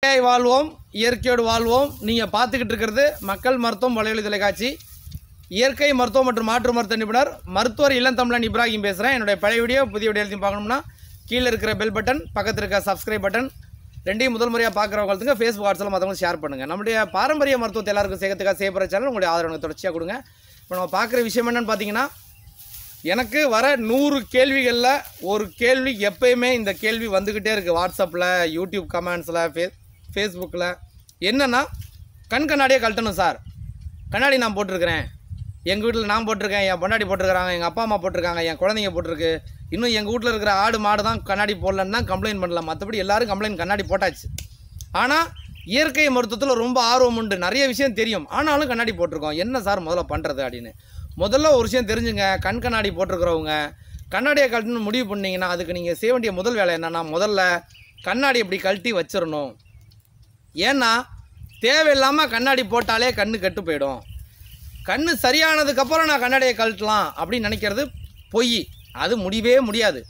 இயற்கையாய் வாழ்வோம் இயற்கையோடு வாழ்வோம் நீங்கள் பார்த்துக்கிட்டு இருக்கிறது மக்கள் மருத்துவம் வலையொலி தொலைக்காட்சி இயற்கை மருத்துவம் மற்றும் மாற்று மருத்துவ நிபுணர் மருத்துவர் இளம் தமிழன் இப்ராஹிம் பேசுகிறேன் என்னுடைய பழைய வீடியோ புதிய வீடியோ எழுதி பார்க்கணும்னா கீழே இருக்கிற பெல் பட்டன் பக்கத்தில் இருக்கிற சப்ஸ்கிரைப் பட்டன் ரெண்டையும் முதல் முறையாக பார்க்குறவங்களுக்கு ஃபேஸ்புக் வாட்ஸ்அப் மற்றவங்க ஷேர் பண்ணுங்கள் நம்முடைய பாரம்பரிய மருத்துவத்தை எல்லாருக்கும் சேர்க்கறதுக்காக சேப்பிற சேனல் உங்களுடைய ஆதரவு தொடர்ச்சியாக கொடுங்க இப்போ நம்ம பார்க்குற விஷயம் என்னென்னு பார்த்தீங்கன்னா எனக்கு வர நூறு கேள்விகளில் ஒரு கேள்வி எப்பயுமே இந்த கேள்வி வந்துக்கிட்டே இருக்குது வாட்ஸ்அப்பில் யூடியூப் கமெண்ட்ஸில் ஃபேஸ் ஃபேஸ்புக்கில் என்னென்னா கண் கண்ணாடியே கழட்டணும் சார் கண்ணாடி நான் போட்டிருக்கிறேன் எங்கள் வீட்டில் நான் போட்டிருக்கேன் என் பொன்னாடி போட்டிருக்கிறாங்க எங்கள் அப்பா அம்மா போட்டிருக்காங்க என் குழந்தைங்க போட்டிருக்கு இன்னும் எங்கள் வீட்டில் இருக்கிற ஆடு மாடு தான் கண்ணாடி போடலன்னு தான் கம்ப்ளைண்ட் பண்ணலாம் மற்றபடி எல்லோரும் கம்ப்ளைண்ட் கண்ணாடி போட்டாச்சு ஆனால் இயற்கை மருத்துவத்தில் ரொம்ப ஆர்வம் உண்டு நிறைய விஷயம் தெரியும் ஆனாலும் கண்ணாடி போட்டிருக்கோம் என்ன சார் முதல்ல பண்ணுறது அப்படின்னு முதல்ல ஒரு விஷயம் தெரிஞ்சுங்க கண் கண்ணாடி போட்டிருக்கிறவங்க கண்ணாடியை கழட்டணும்னு முடிவு பண்ணிங்கன்னா அதுக்கு நீங்கள் செய்ய வேண்டிய முதல் வேலை என்னென்னா முதல்ல கண்ணாடி இப்படி கழட்டி வச்சிடணும் ஏன்னா தேவையில்லாமல் கண்ணாடி போட்டாலே கண்ணு கெட்டு போயிடும் கண் சரியானதுக்கப்புறம் நான் கண்ணாடியை கழட்டலாம் அப்படின்னு நினைக்கிறது பொய் அது முடியவே முடியாது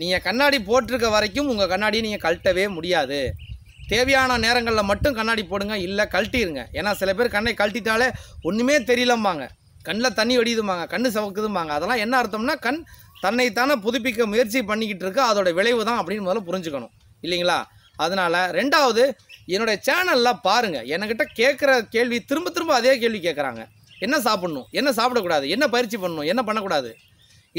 நீங்கள் கண்ணாடி போட்டிருக்க வரைக்கும் உங்கள் கண்ணாடியை நீங்கள் கழட்டவே முடியாது தேவையான நேரங்களில் மட்டும் கண்ணாடி போடுங்க இல்லை கழட்டிடுங்க ஏன்னா சில பேர் கண்ணை கழட்டிட்டாலே ஒன்றுமே தெரியலம்பாங்க கண்ணில் தண்ணி வடியுதுமாங்க கண் சவக்குதுமாங்க அதெல்லாம் என்ன அர்த்தம்னா கண் தன்னைத்தானே புதுப்பிக்க முயற்சி பண்ணிக்கிட்டு இருக்கு அதோட விளைவு தான் அப்படின்னு முதல்ல புரிஞ்சுக்கணும் இல்லைங்களா அதனால் ரெண்டாவது என்னுடைய சேனலில் பாருங்கள் என்கிட்ட கேட்குற கேள்வி திரும்ப திரும்ப அதே கேள்வி கேட்குறாங்க என்ன சாப்பிட்ணும் என்ன சாப்பிடக்கூடாது என்ன பயிற்சி பண்ணணும் என்ன பண்ணக்கூடாது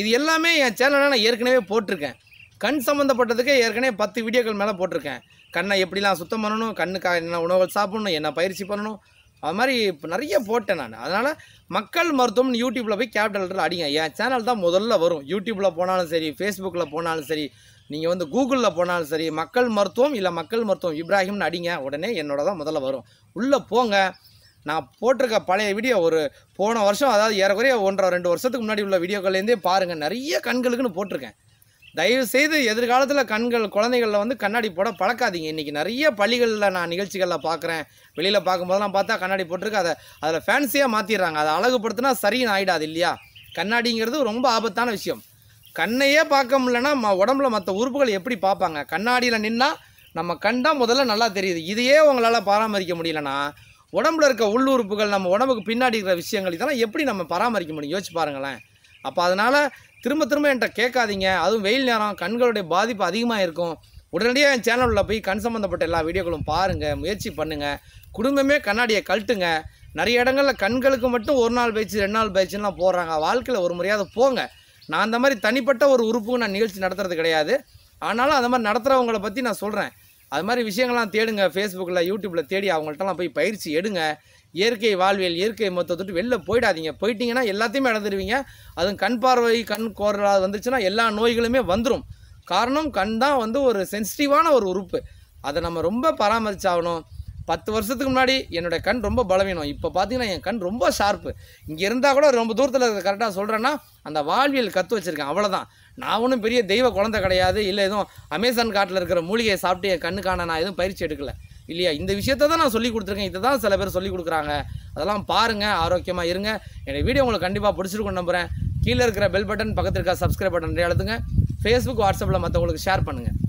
இது எல்லாமே என் சேனலில் நான் ஏற்கனவே போட்டிருக்கேன் கண் சம்மந்தப்பட்டதுக்கு ஏற்கனவே பத்து வீடியோக்கள் மேலே போட்டிருக்கேன் கண்ணை எப்படிலாம் சுத்தம் பண்ணணும் கண்ணுக்காக என்ன உணவுகள் சாப்பிட்ணும் என்ன பயிற்சி பண்ணணும் அது மாதிரி இப்போ நிறைய போட்டேன் நான் அதனால் மக்கள் மருத்துவம்னு யூடியூப்பில் போய் கேபிட்டல் அடிங்க என் சேனல் தான் முதல்ல வரும் யூடியூப்பில் போனாலும் சரி ஃபேஸ்புக்கில் போனாலும் சரி நீங்கள் வந்து கூகுளில் போனாலும் சரி மக்கள் மருத்துவம் இல்லை மக்கள் மருத்துவம் இப்ராஹிம்னு அடிங்க உடனே என்னோட தான் முதல்ல வரும் உள்ளே போங்க நான் போட்டிருக்க பழைய வீடியோ ஒரு போன வருஷம் அதாவது ஏறக்குறைய ஒன்றரை ரெண்டு வருஷத்துக்கு முன்னாடி உள்ள வீடியோக்கள்லேருந்தே பாருங்கள் நிறைய கண்களுக்குன்னு போட்டிருக்கேன் தயவுசெய்து எதிர்காலத்தில் கண்கள் குழந்தைகளில் வந்து கண்ணாடி போட பழக்காதீங்க இன்றைக்கி நிறைய பள்ளிகளில் நான் நிகழ்ச்சிகளில் பார்க்குறேன் வெளியில் பார்க்கும்போதெல்லாம் பார்த்தா கண்ணாடி போட்டிருக்கு அதை அதில் ஃபேன்சியாக மாற்றிடுறாங்க அதை அழகுப்படுத்தினா சரின்னு ஆகிடாது இல்லையா கண்ணாடிங்கிறது ரொம்ப ஆபத்தான விஷயம் கண்ணையே பார்க்க ம உடம்புல மற்ற உறுப்புகள் எப்படி பார்ப்பாங்க கண்ணாடியில் நின்னால் நம்ம கண்டா முதல்ல நல்லா தெரியுது இதையே உங்களால் பராமரிக்க முடியலன்னா உடம்புல இருக்க உள்ளுறுப்புகள் நம்ம உடம்புக்கு பின்னாடி இருக்கிற விஷயங்கள் இதெல்லாம் எப்படி நம்ம பராமரிக்க முடியும் யோசிச்சு பாருங்களேன் அப்போ அதனால் திரும்ப திரும்ப என்கிட்ட கேட்காதீங்க அதுவும் வெயில் நேரம் கண்களுடைய பாதிப்பு அதிகமாக இருக்கும் உடனடியாக என் சேனலில் போய் கண் சம்மந்தப்பட்ட எல்லா வீடியோக்களும் பாருங்கள் முயற்சி பண்ணுங்கள் குடும்பமே கண்ணாடியை கழட்டுங்க நிறைய இடங்களில் கண்களுக்கு மட்டும் ஒரு நாள் பயிற்சி ரெண்டு நாள் பயிற்சின்லாம் போடுறாங்க வாழ்க்கையில் ஒரு முறையாவது போங்க நான் அந்த மாதிரி தனிப்பட்ட ஒரு உறுப்புக்கு நான் நிகழ்ச்சி நடத்துறது கிடையாது ஆனாலும் அந்த மாதிரி நடத்துகிறவங்கள பற்றி நான் சொல்கிறேன் அது மாதிரி விஷயங்கள்லாம் தேடுங்க ஃபேஸ்புக்கில் யூடியூப்பில் தேடி அவங்கள்ட்டலாம் போய் பயிற்சி எடுங்க இயற்கை வாழ்வியல் இயற்கை மொத்தத்துட்டு வெளில போயிடாதீங்க போயிட்டீங்கன்னா எல்லாத்தையுமே இழந்துருவீங்க அதுவும் கண் பார்வை கண் கோரலாக வந்துச்சுன்னா எல்லா நோய்களுமே வந்துடும் காரணம் கண் தான் வந்து ஒரு சென்சிட்டிவான ஒரு உறுப்பு அதை நம்ம ரொம்ப பராமரிச்சாகணும் பத்து வருஷத்துக்கு முன்னாடி என்னுடைய கண் ரொம்ப பலவீனம் இப்போ பார்த்தீங்கன்னா என் கண் ரொம்ப ஷார்ப்பு இங்கே இருந்தால் கூட ரொம்ப தூரத்தில் இருக்க கரெக்டாக சொல்கிறேன்னா அந்த வாழ்வியல் கற்று வச்சுருக்கேன் அவ்வளோதான் நான் ஒன்றும் பெரிய தெய்வ குழந்தை கிடையாது இல்லை எதுவும் அமேசான் காட்டில் இருக்கிற மூலிகையை சாப்பிட்டு என் கண்ணுக்கான நான் எதுவும் பயிற்சி எடுக்கல இல்லையா இந்த விஷயத்த தான் நான் சொல்லி கொடுத்துருக்கேன் இதை தான் சில பேர் சொல்லி கொடுக்குறாங்க அதெல்லாம் பாருங்கள் ஆரோக்கியமாக இருங்க என்னை வீடியோ உங்களுக்கு கண்டிப்பாக பிடிச்சிருக்கும் நம்புகிறேன் கீழே இருக்கிற பெல் பட்டன் பக்கத்தில் இருக்க சப்ஸ்கிரைப் பட்டன் எழுதுங்க ஃபேஸ்புக் வாட்ஸ்அப்பில் மற்றவங்களுக்கு ஷேர் பண்ணுங்கள்